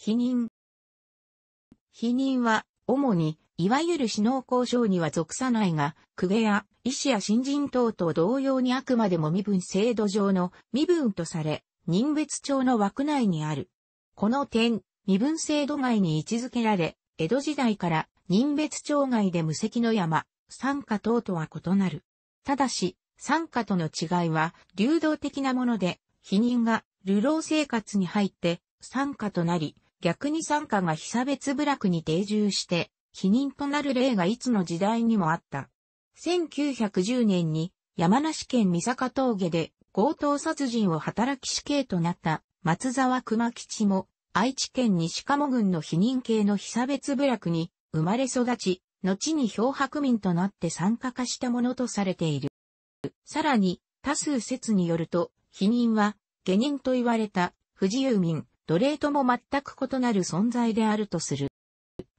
否認。否認は、主に、いわゆる死脳交渉には属さないが、公家や医師や新人等と同様にあくまでも身分制度上の身分とされ、人別帳の枠内にある。この点、身分制度外に位置づけられ、江戸時代から人別帳外で無責の山、参加等とは異なる。ただし、参加との違いは流動的なもので、否認が流浪生活に入って参加となり、逆に参加が被差別部落に定住して、否認となる例がいつの時代にもあった。1910年に山梨県三坂峠で強盗殺人を働き死刑となった松沢熊吉も愛知県西鴨郡の否認系の被差別部落に生まれ育ち、後に漂白民となって参加化したものとされている。さらに多数説によると、否認は下人と言われた不自由民、奴隷とも全く異なる存在であるとする。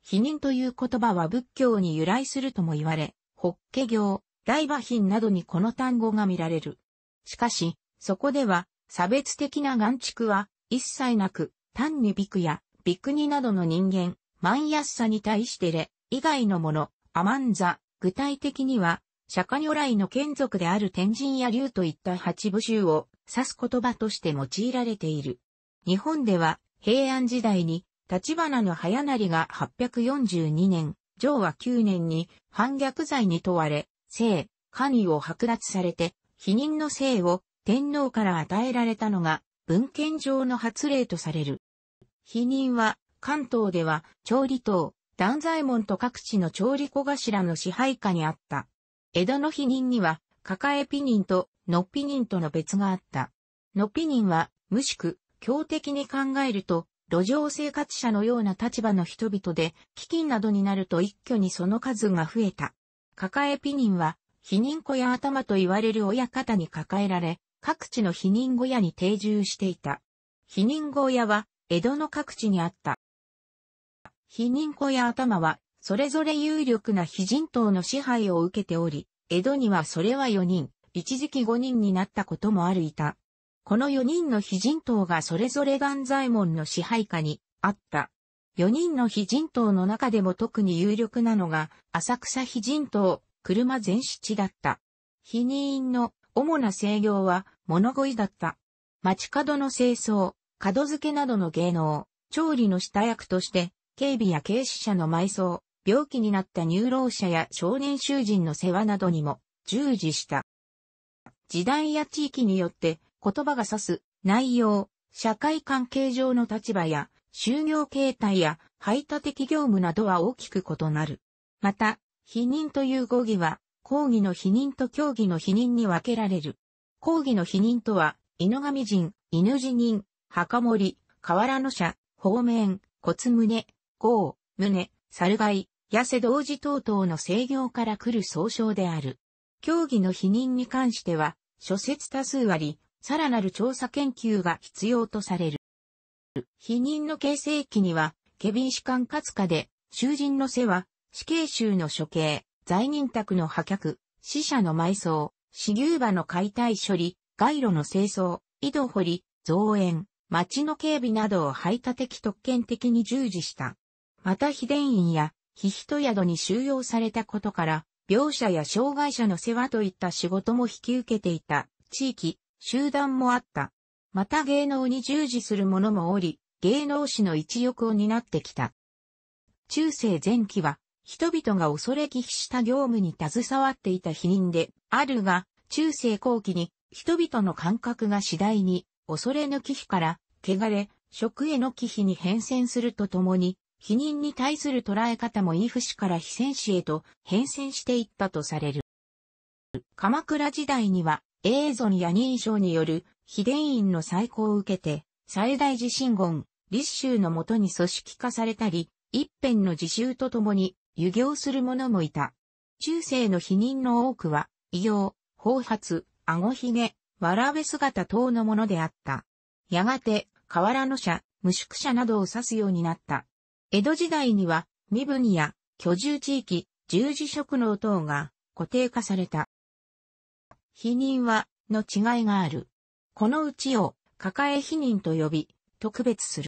否認という言葉は仏教に由来するとも言われ、法華行、大馬品などにこの単語が見られる。しかし、そこでは、差別的な眼畜は一切なく、単にビクやビクニなどの人間、万安さに対してれ、以外のもの、アマンザ、具体的には、釈迦如来の眷属である天神や竜といった八部衆を指す言葉として用いられている。日本では平安時代に立花の早成が842年、上和9年に反逆罪に問われ、姓、官位を剥奪されて、否認の姓を天皇から与えられたのが文献上の発令とされる。否認は関東では調理党、断罪門と各地の調理小頭の支配下にあった。江戸の否認には、抱えピニンとのっぴ人との別があった。のっぴ人は、無宿、強敵に考えると、路上生活者のような立場の人々で、飢饉などになると一挙にその数が増えた。抱えピニンは、避妊小屋頭と言われる親方に抱えられ、各地の避妊小屋に定住していた。避妊小屋は、江戸の各地にあった。避妊小屋頭は、それぞれ有力な非人等の支配を受けており、江戸にはそれは4人、一時期5人になったこともあるいた。この4人の非人党がそれぞれ岩左衛門の支配下にあった。4人の非人党の中でも特に有力なのが、浅草非人党、車全七だった。非人員の主な制御は物乞いだった。街角の清掃、角付けなどの芸能、調理の下役として、警備や警視者の埋葬、病気になった入老者や少年囚人の世話などにも従事した。時代や地域によって言葉が指す内容、社会関係上の立場や、就業形態や排他的業務などは大きく異なる。また、否認という語義は、講義の否認と協議の否認に分けられる。講義の否認とは、犬神人、犬寺人、墓守、河原の社、方面、骨胸、郷、胸、猿貝、痩せ同時等々の制御から来る総称である。協議の否認に関しては、諸説多数あり、さらなる調査研究が必要とされる。否認の形成期には、ケビン士官活下で、囚人の世話、死刑囚の処刑、罪人宅の破却、死者の埋葬、死牛馬の解体処理、街路の清掃、井戸掘り、増援、町の警備などを排他的特権的に従事した。また秘伝院や、非人宿に収容されたことから、病者や障害者の世話といった仕事も引き受けていた地域、集団もあった。また芸能に従事する者もおり、芸能史の一翼を担ってきた。中世前期は、人々が恐れ忌避した業務に携わっていた否認で、あるが、中世後期に、人々の感覚が次第に、恐れの忌避から、汚れ、食への忌避に変遷するとともに、否認に対する捉え方も異不死から非戦死へと変遷していったとされる。鎌倉時代にはエーゾンや認証による秘伝院の再興を受けて、最大地震言、立州のもとに組織化されたり、一辺の自習とともに、遊行する者もいた。中世の否認の多くは、異様、包髪、顎ひげ、わらべ姿等のものであった。やがて、河原の社、無宿者などを指すようになった。江戸時代には、身分や居住地域、十字職能等が固定化された。否認は、の違いがある。このうちを、抱え否認と呼び、特別する。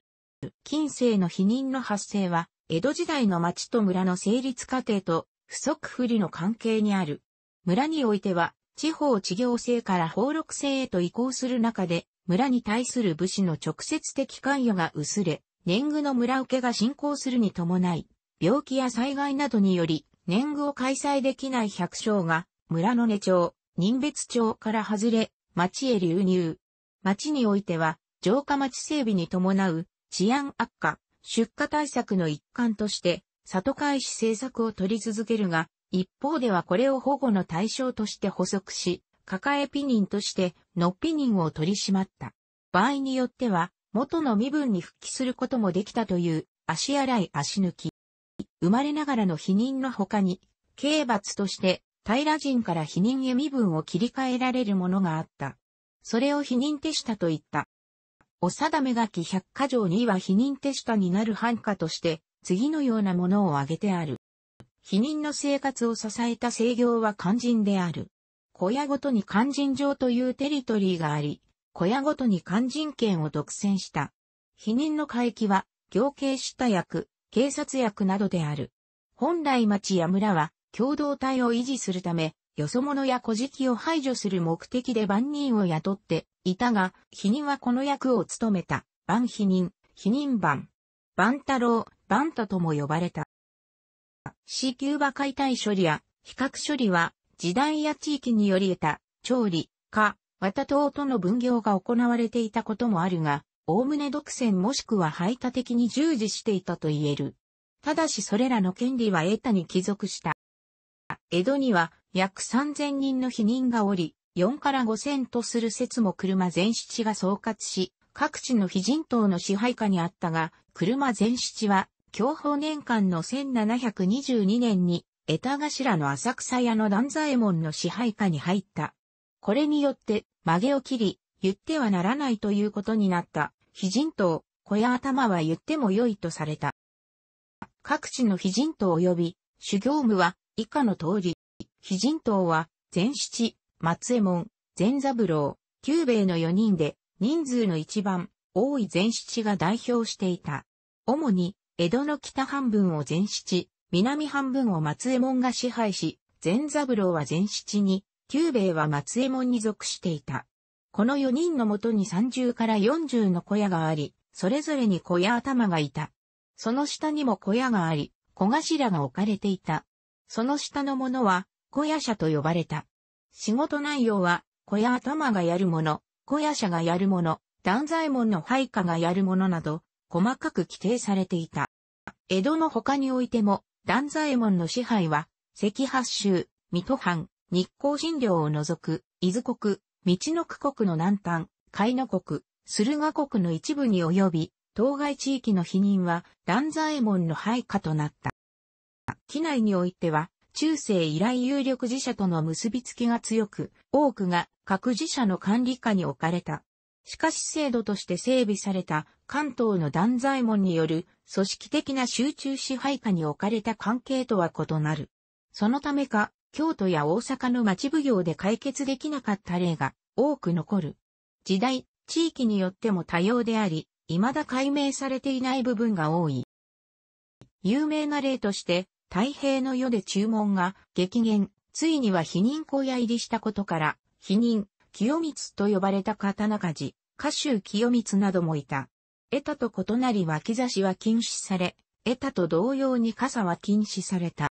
近世の否認の発生は、江戸時代の町と村の成立過程と、不足不利の関係にある。村においては、地方地行制から法禄制へと移行する中で、村に対する武士の直接的関与が薄れ、年貢の村受けが進行するに伴い、病気や災害などにより、年貢を開催できない百姓が、村の根帳、人別町から外れ、町へ流入。町においては、城下町整備に伴う治安悪化、出荷対策の一環として、里返し政策を取り続けるが、一方ではこれを保護の対象として補足し、抱えピニンとして、のっピニンを取り締まった。場合によっては、元の身分に復帰することもできたという、足洗い足抜き。生まれながらの否認の他に、刑罰として、平人から否認へ身分を切り替えられるものがあった。それを否認手下と言った。お定め書き百科条には否認手下になる判下として、次のようなものを挙げてある。否認の生活を支えた制業は肝心である。小屋ごとに肝心城というテリトリーがあり、小屋ごとに肝心権を独占した。否認の回帰は、行警た役、警察役などである。本来町や村は、共同体を維持するため、よそ者や古事記を排除する目的で万人を雇っていたが、否認はこの役を務めた、万否認、否認番、万太郎、万太とも呼ばれた。C 級馬解体処理や比較処理は、時代や地域により得た、調理、化、綿等との分業が行われていたこともあるが、おおむね独占もしくは排他的に従事していたと言える。ただしそれらの権利は得たに帰属した。江戸には約3000人の避妊がおり、4から5000とする説も車全七が総括し、各地の非人島の支配下にあったが、車全七は、享保年間の1722年に、江田頭の浅草屋の断左衛門の支配下に入った。これによって、曲げを切り、言ってはならないということになった。非人島、小屋頭は言っても良いとされた。各地の非人島及び、修行務は、以下の通り、非人党は、全七、松右衛門、全三郎、九兵衛の4人で、人数の一番、多い全七が代表していた。主に、江戸の北半分を全七、南半分を松右衛門が支配し、全三郎は全七に、九兵衛は松右衛門に属していた。この4人のもとに30から40の小屋があり、それぞれに小屋頭がいた。その下にも小屋があり、小頭が置かれていた。その下の者は、小屋社と呼ばれた。仕事内容は、小屋頭がやるもの、小屋社がやるもの、断左衛門の配下がやるものなど、細かく規定されていた。江戸の他においても、断左衛門の支配は、赤八州、水戸藩、日光新領を除く、伊豆国、道の区国の南端、海の国、駿河国の一部に及び、当該地域の否認は、断左衛門の配下となった。機内においては、中世以来有力自社との結びつきが強く、多くが各自社の管理下に置かれた。しかし制度として整備された関東の断罪門による組織的な集中支配下に置かれた関係とは異なる。そのためか、京都や大阪の町奉行で解決できなかった例が多く残る。時代、地域によっても多様であり、未だ解明されていない部分が多い。有名な例として、太平の世で注文が激減、ついには否認小屋入りしたことから、否認、清光と呼ばれた刀鍛冶、歌手清光などもいた。得たと異なり脇差しは禁止され、得たと同様に傘は禁止された。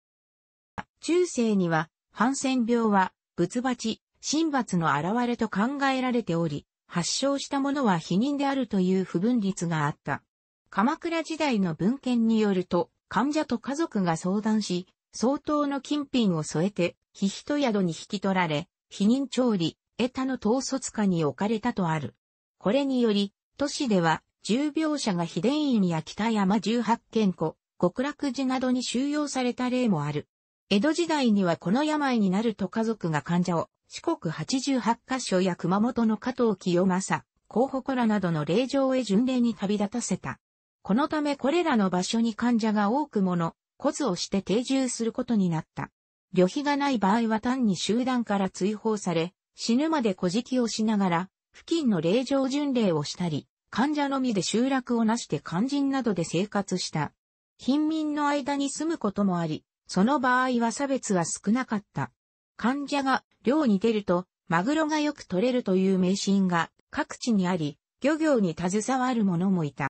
中世には、ハンセン病は、仏鉢、神罰の現れと考えられており、発症したものは否認であるという不分律があった。鎌倉時代の文献によると、患者と家族が相談し、相当の金品を添えて、ひひと宿に引き取られ、避妊調理、エたの統率下に置かれたとある。これにより、都市では、重病者が秘伝院や北山十八軒湖、極楽寺などに収容された例もある。江戸時代にはこの病になると家族が患者を、四国八十八箇所や熊本の加藤清正、候補らなどの霊場へ巡礼に旅立たせた。このためこれらの場所に患者が多くもの、コツをして定住することになった。旅費がない場合は単に集団から追放され、死ぬまで小敷をしながら、付近の霊場巡礼をしたり、患者のみで集落をなして肝心などで生活した。貧民の間に住むこともあり、その場合は差別は少なかった。患者が漁に出ると、マグロがよく取れるという迷信が各地にあり、漁業に携わる者もいた。